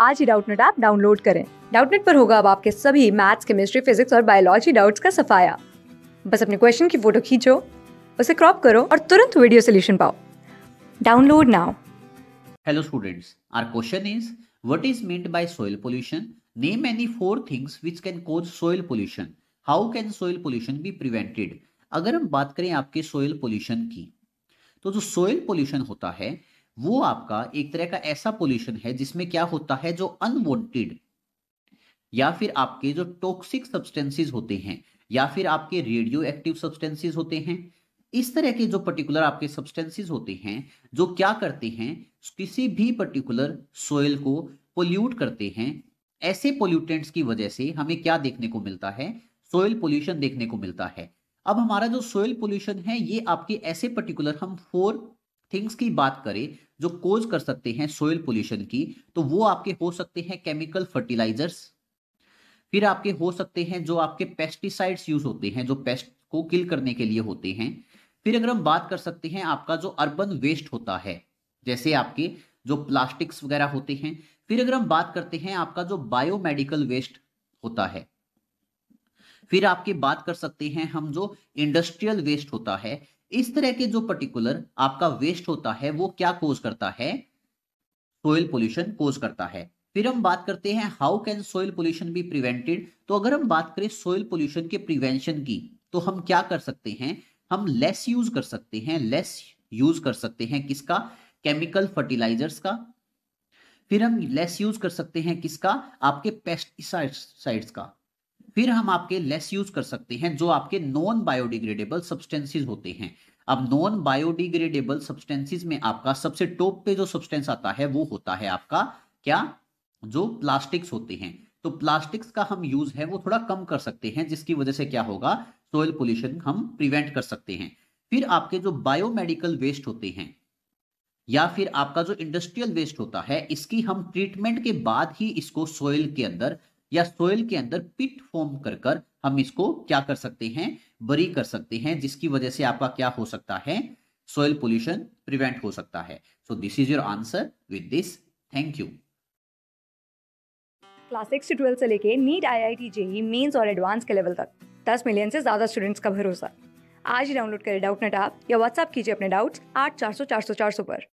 आज ही Doubtnut app download करें डाउटनेट पर होगा अब आपके सभी मैथ्स केमिस्ट्री फिजिक्स और बायोलॉजी डाउट्स का सफाया बस अपने क्वेश्चन की फोटो खींचो उसे क्रॉप करो और तुरंत वीडियो सोल्यूशन पाओ download now hello students our question is what is meant by soil pollution name any four things which can cause soil pollution how can soil pollution be prevented अगर हम बात करें आपके soil pollution की तो जो soil pollution होता है वो आपका एक तरह का ऐसा पोल्यूशन है जिसमें क्या होता है जो अनवांटेड या फिर आपके जो टॉक्सिक सब्सटेंसेस होते हैं या फिर आपके रेडियो एक्टिव सब्सटेंसेस होते हैं इस तरह के जो पर्टिकुलर आपके सब्सटेंसेस होते हैं जो क्या करते हैं किसी भी पर्टिकुलर सोयल को पोल्यूट करते हैं ऐसे पोल्यूटेंट्स की वजह से हमें क्या देखने को मिलता है सोयल पोल्यूशन देखने को मिलता है अब हमारा जो सोयल पोल्यूशन है ये आपके ऐसे पर्टिकुलर हम फोर थिंग्स की बात करें जो कोज कर सकते हैं सोयल पोल्यूशन की तो वो आपके हो सकते हैं केमिकल फर्टिलाइजर्स फिर आपके हो सकते हैं जो आपके पेस्टिसाइड्स यूज होते हैं जो पेस्ट को किल करने के लिए होते हैं फिर अगर हम बात कर सकते हैं आपका जो अर्बन वेस्ट होता है जैसे आपके जो प्लास्टिक्स वगैरह होते हैं फिर अगर हम बात करते हैं आपका जो बायोमेडिकल वेस्ट होता है फिर आपके बात कर सकते हैं हम जो इंडस्ट्रियल वेस्ट होता है इस तरह के जो पर्टिकुलर आपका वेस्ट होता है वो क्या कोज करता है सोयल पोल्यूशन कोज करता है फिर हम बात करते हैं how can soil pollution be prevented तो अगर हम बात करें सोयल पोल्यूशन के प्रिवेंशन की तो हम क्या कर सकते हैं हम लेस यूज कर सकते हैं लेस यूज कर सकते हैं किसका केमिकल फर्टिलाइजर्स का फिर हम लेस यूज कर सकते हैं किसका आपके पेस्टिसाइड्स का फिर हम आपके लेस यूज कर सकते हैं जो आपके नॉन बायोडिग्रेडेबल सब्सटेंसेस होते हैं अब नॉन बायोडिग्रेडेबल सब्सटेंसेस में आपका सबसे टॉप पे जो सब्सटेंस आता है वो होता है आपका क्या जो प्लास्टिक्स होते हैं तो प्लास्टिक्स का हम यूज है वो थोड़ा कम कर सकते हैं जिसकी वजह से क्या होगा सॉइल पोल्यूशन हम प्रिवेंट कर सकते हैं फिर आपके जो बायोमेडिकल वेस्ट होते हैं या फिर आपका जो इंडस्ट्रियल वेस्ट होता है इसकी हम ट्रीटमेंट के बाद ही इसको सोयल के अंदर या सोयल के अंदर पिट फॉर्म कर कर हम इसको क्या कर सकते हैं बरी कर सकते हैं जिसकी वजह से आपका क्या हो सकता है सोयल पोल्यूशन प्रिवेंट हो सकता है so this is your answer with this thank you class six से ट्वेल्थ से लेके NEET I I T JEE mains और एडवांस के लेवल तक दस मिलियन से ज़्यादा स्टूडेंट्स का भरोसा आज ही डाउनलोड करें डाउट नेट आप या व्हाट्सअप कीजिए अपने डाउट्स आठ चार सौ चार सौ चार सौ पर